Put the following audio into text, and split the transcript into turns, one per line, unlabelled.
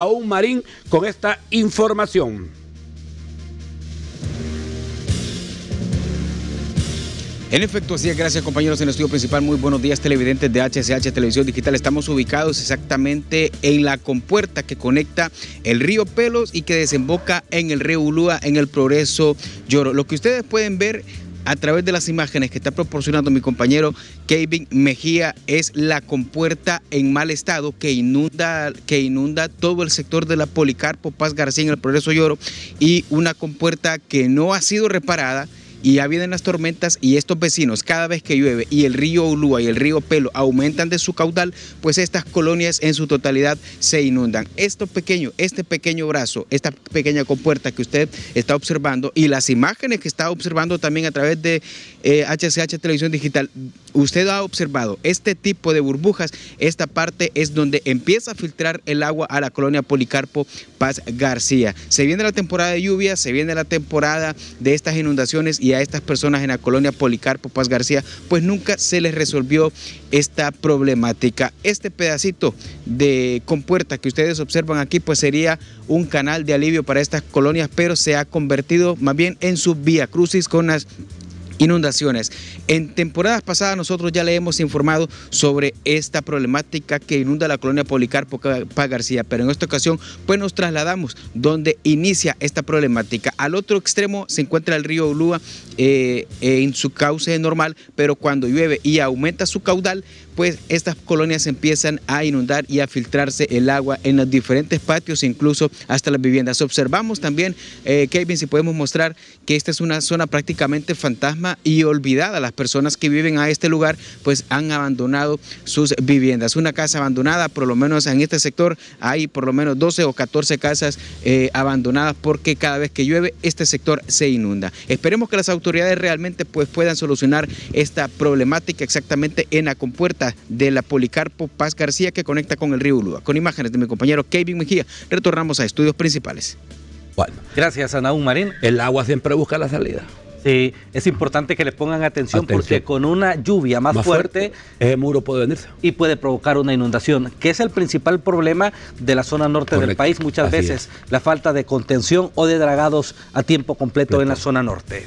Aún Marín con esta información. En efecto, así es. Gracias, compañeros, en el estudio principal. Muy buenos días, televidentes de HCH Televisión Digital. Estamos ubicados exactamente en la compuerta que conecta el río Pelos y que desemboca en el río Ulúa, en el Progreso Lloro. Lo que ustedes pueden ver a través de las imágenes que está proporcionando mi compañero Kevin Mejía es la compuerta en mal estado que inunda, que inunda todo el sector de la Policarpo Paz García en el Progreso Lloro y una compuerta que no ha sido reparada y ya vienen las tormentas y estos vecinos cada vez que llueve y el río Ulúa y el río Pelo aumentan de su caudal, pues estas colonias en su totalidad se inundan. Esto pequeño, este pequeño brazo, esta pequeña compuerta que usted está observando y las imágenes que está observando también a través de eh, HCH Televisión Digital, usted ha observado este tipo de burbujas, esta parte es donde empieza a filtrar el agua a la colonia Policarpo Paz García. Se viene la temporada de lluvias, se viene la temporada de estas inundaciones y a estas personas en la colonia Policarpo Paz García, pues nunca se les resolvió esta problemática. Este pedacito de compuerta que ustedes observan aquí, pues sería un canal de alivio para estas colonias, pero se ha convertido más bien en su vía crucis con las inundaciones. En temporadas pasadas nosotros ya le hemos informado sobre esta problemática que inunda la colonia Policarpo García, pero en esta ocasión pues nos trasladamos donde inicia esta problemática. Al otro extremo se encuentra el río Ulúa eh, eh, en su cauce normal, pero cuando llueve y aumenta su caudal, pues estas colonias empiezan a inundar y a filtrarse el agua en los diferentes patios, incluso hasta las viviendas. Observamos también, eh, Kevin, si podemos mostrar que esta es una zona prácticamente fantasma y olvidada. Las personas que viven a este lugar pues han abandonado sus viviendas. Una casa abandonada, por lo menos en este sector hay por lo menos 12 o 14 casas eh, abandonadas porque cada vez que llueve este sector se inunda. Esperemos que las autoridades realmente pues puedan solucionar esta problemática exactamente en la compuerta de la Policarpo Paz García que conecta con el río Ulúa. Con imágenes de mi compañero Kevin Mejía, retornamos
a estudios principales. gracias a Naúm Marín, el agua siempre busca la salida. Sí, es importante que le pongan atención, porque con una lluvia más, fuerte, ese muro puede venirse. Y puede provocar una inundación, que es el principal problema de la zona norte del país muchas veces, la falta de contención o de dragados a tiempo completo en la zona norte.